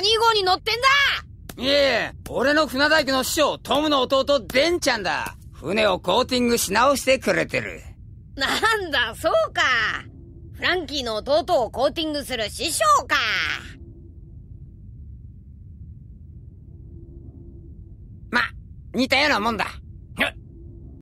何号に乗ってんだいえ、俺の船大工の師匠、トムの弟、デンちゃんだ。船をコーティングし直してくれてる。なんだ、そうか。フランキーの弟をコーティングする師匠か。ま、似たようなもんだ。